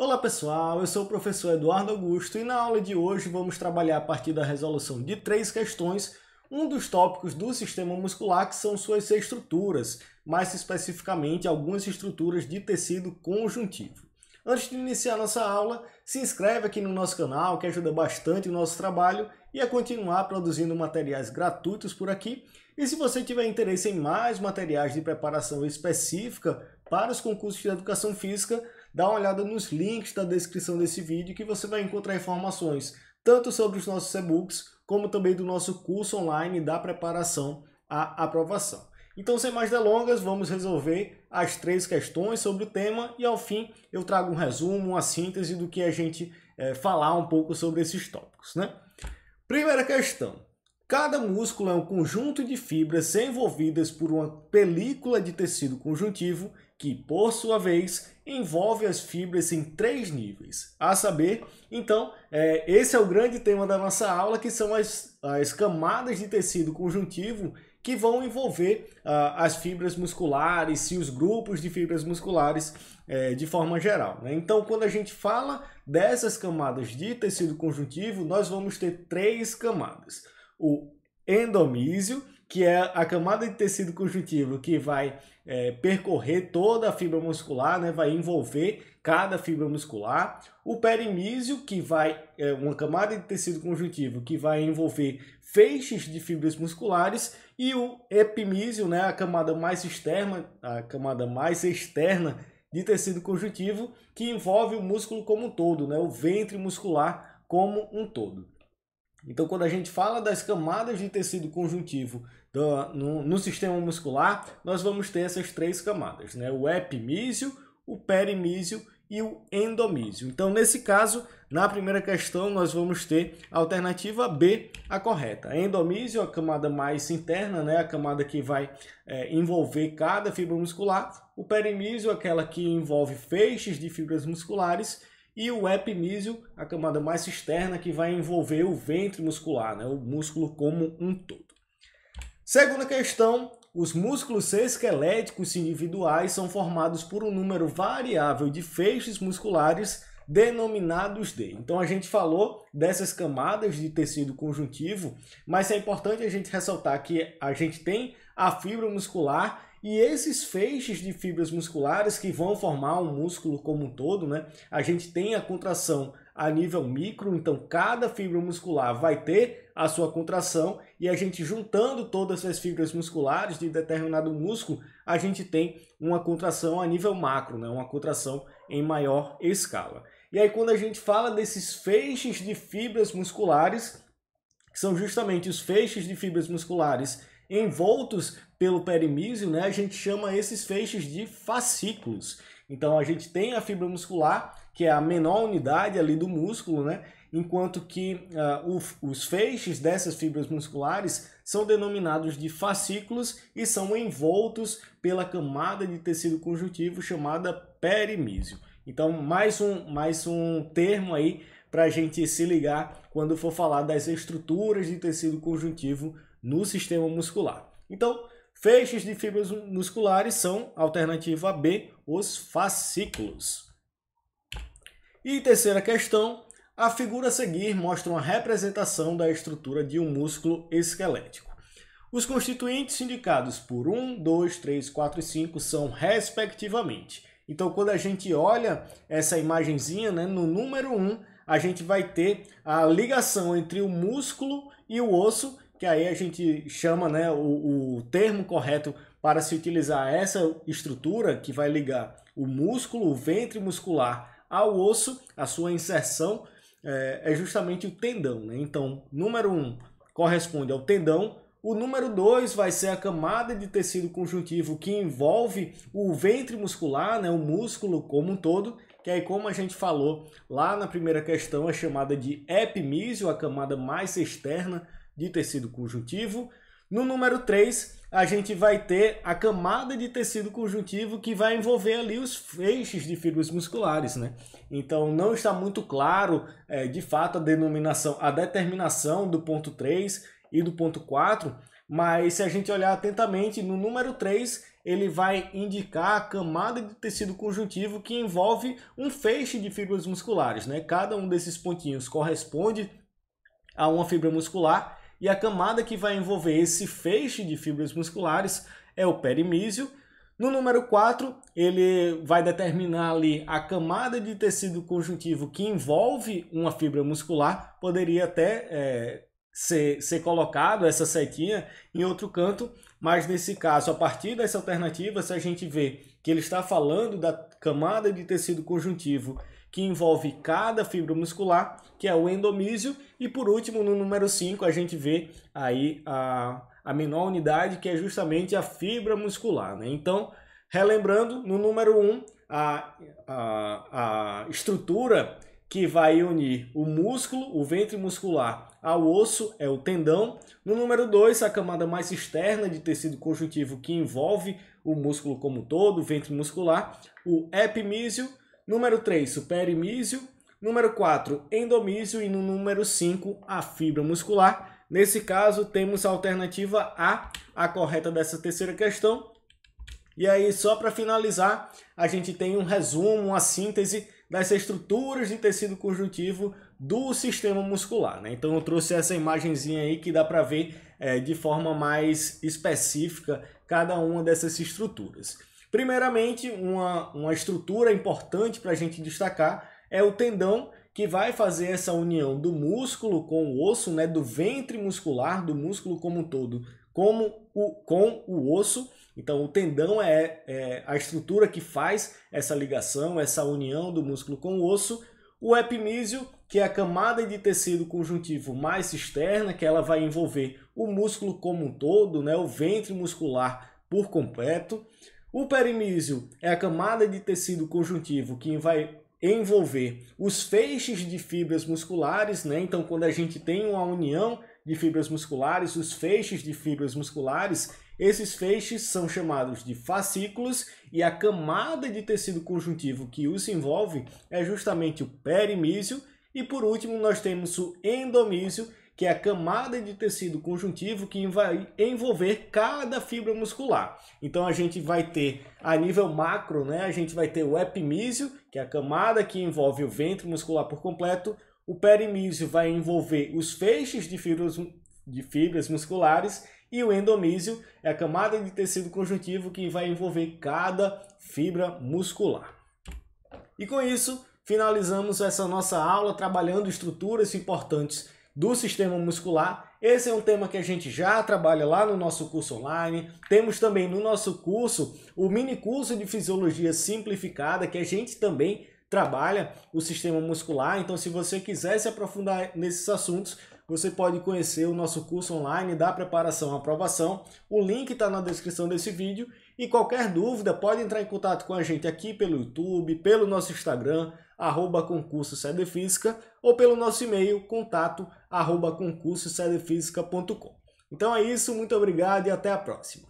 Olá pessoal, eu sou o professor Eduardo Augusto e na aula de hoje vamos trabalhar a partir da resolução de três questões um dos tópicos do sistema muscular que são suas estruturas, mais especificamente algumas estruturas de tecido conjuntivo. Antes de iniciar nossa aula, se inscreve aqui no nosso canal que ajuda bastante o nosso trabalho e a continuar produzindo materiais gratuitos por aqui. E se você tiver interesse em mais materiais de preparação específica para os concursos de educação física, dá uma olhada nos links da descrição desse vídeo que você vai encontrar informações tanto sobre os nossos e-books, como também do nosso curso online da preparação à aprovação. Então, sem mais delongas, vamos resolver as três questões sobre o tema e, ao fim, eu trago um resumo, uma síntese do que a gente é, falar um pouco sobre esses tópicos. Né? Primeira questão. Cada músculo é um conjunto de fibras envolvidas por uma película de tecido conjuntivo que por sua vez envolve as fibras em três níveis. A saber, então, é, esse é o grande tema da nossa aula, que são as, as camadas de tecido conjuntivo que vão envolver uh, as fibras musculares e os grupos de fibras musculares é, de forma geral. Né? Então, quando a gente fala dessas camadas de tecido conjuntivo, nós vamos ter três camadas. O endomísio, que é a camada de tecido conjuntivo que vai é, percorrer toda a fibra muscular, né, vai envolver cada fibra muscular. O perimísio, que vai é uma camada de tecido conjuntivo que vai envolver feixes de fibras musculares e o epimísio, né, a camada mais externa, a camada mais externa de tecido conjuntivo que envolve o músculo como um todo, né, o ventre muscular como um todo. Então, quando a gente fala das camadas de tecido conjuntivo do, no, no, sistema muscular, nós vamos ter essas três camadas, né? o epimísio, o perimísio e o endomísio. Então, nesse caso, na primeira questão, nós vamos ter a alternativa B, a correta. Endomísio, a camada mais interna, né? a camada que vai é, envolver cada fibra muscular. O perimísio, aquela que envolve feixes de fibras musculares e o epinísio, a camada mais externa que vai envolver o ventre muscular, né, o músculo como um todo. Segunda questão, os músculos esqueléticos individuais são formados por um número variável de feixes musculares denominados de. Então a gente falou dessas camadas de tecido conjuntivo, mas é importante a gente ressaltar que a gente tem a fibra muscular e esses feixes de fibras musculares que vão formar um músculo como um todo, né? A gente tem a contração a nível micro, então cada fibra muscular vai ter a sua contração e a gente juntando todas as fibras musculares de determinado músculo, a gente tem uma contração a nível macro, né? Uma contração em maior escala. E aí quando a gente fala desses feixes de fibras musculares, que são justamente os feixes de fibras musculares envoltos pelo perimísio, né, a gente chama esses feixes de fascículos. Então a gente tem a fibra muscular, que é a menor unidade ali do músculo, né? Enquanto que uh, o, os feixes dessas fibras musculares são denominados de fascículos e são envoltos pela camada de tecido conjuntivo chamada perimísio. Então, mais um, mais um termo aí para a gente se ligar quando for falar das estruturas de tecido conjuntivo no sistema muscular. Então, feixes de fibras musculares são, alternativa B, os fascículos. E terceira questão, a figura a seguir mostra uma representação da estrutura de um músculo esquelético. Os constituintes indicados por 1, 2, 3, 4 e 5 são respectivamente. Então, quando a gente olha essa imagenzinha, né, no número 1, a gente vai ter a ligação entre o músculo e o osso, que aí a gente chama né, o, o termo correto para se utilizar essa estrutura que vai ligar o músculo, o ventre muscular ao osso, a sua inserção é, é justamente o tendão. Né? Então, número 1 um corresponde ao tendão, o número 2 vai ser a camada de tecido conjuntivo que envolve o ventre muscular, né, o músculo como um todo, que aí como a gente falou lá na primeira questão é chamada de epimísio, a camada mais externa de tecido conjuntivo. No número 3, a gente vai ter a camada de tecido conjuntivo que vai envolver ali os feixes de fibras musculares, né? Então não está muito claro, é, de fato, a denominação, a determinação do ponto 3 e do ponto 4, mas se a gente olhar atentamente, no número 3, ele vai indicar a camada de tecido conjuntivo que envolve um feixe de fibras musculares, né? Cada um desses pontinhos corresponde a uma fibra muscular e a camada que vai envolver esse feixe de fibras musculares é o perimísio. No número 4, ele vai determinar ali a camada de tecido conjuntivo que envolve uma fibra muscular. Poderia até é, ser, ser colocado essa setinha em outro canto, mas nesse caso, a partir dessa alternativa, se a gente vê que ele está falando da camada de tecido conjuntivo que envolve cada fibra muscular, que é o endomísio. E por último, no número 5, a gente vê aí a, a menor unidade, que é justamente a fibra muscular. Né? Então, relembrando, no número 1, um, a, a, a estrutura que vai unir o músculo, o ventre muscular, ao osso é o tendão. No número 2, a camada mais externa de tecido conjuntivo que envolve o músculo como todo, o ventre muscular, o epimísio. Número 3, superimísio. Número 4, endomísio. E no número 5, a fibra muscular. Nesse caso, temos a alternativa A, a correta dessa terceira questão. E aí, só para finalizar, a gente tem um resumo, uma síntese das estruturas de tecido conjuntivo do sistema muscular. Né? Então eu trouxe essa imagenzinha aí que dá para ver é, de forma mais específica cada uma dessas estruturas. Primeiramente, uma, uma estrutura importante para a gente destacar é o tendão que vai fazer essa união do músculo com o osso, né, do ventre muscular, do músculo como um todo, como o, com o osso. Então, o tendão é, é a estrutura que faz essa ligação, essa união do músculo com o osso. O epimísio, que é a camada de tecido conjuntivo mais externa, que ela vai envolver o músculo como um todo, né, o ventre muscular por completo. O perimísio é a camada de tecido conjuntivo que vai envolver os feixes de fibras musculares, né? Então, quando a gente tem uma união de fibras musculares, os feixes de fibras musculares, esses feixes são chamados de fascículos e a camada de tecido conjuntivo que os envolve é justamente o perimísio. E por último, nós temos o endomísio, que é a camada de tecido conjuntivo que vai envolver cada fibra muscular. Então a gente vai ter a nível macro, né, a gente vai ter o epimísio, que é a camada que envolve o ventre muscular por completo, o perimísio vai envolver os feixes de fibras, de fibras musculares e o endomísio é a camada de tecido conjuntivo que vai envolver cada fibra muscular. E com isso, finalizamos essa nossa aula trabalhando estruturas importantes do sistema muscular. Esse é um tema que a gente já trabalha lá no nosso curso online. Temos também no nosso curso o mini curso de fisiologia simplificada, que a gente também trabalha o sistema muscular. Então, se você quiser se aprofundar nesses assuntos, você pode conhecer o nosso curso online da preparação à aprovação. O link está na descrição desse vídeo. E qualquer dúvida, pode entrar em contato com a gente aqui pelo YouTube, pelo nosso Instagram, arroba concurso Física, ou pelo nosso e-mail, contato arroba concursoseriefísica.com. Então é isso, muito obrigado e até a próxima.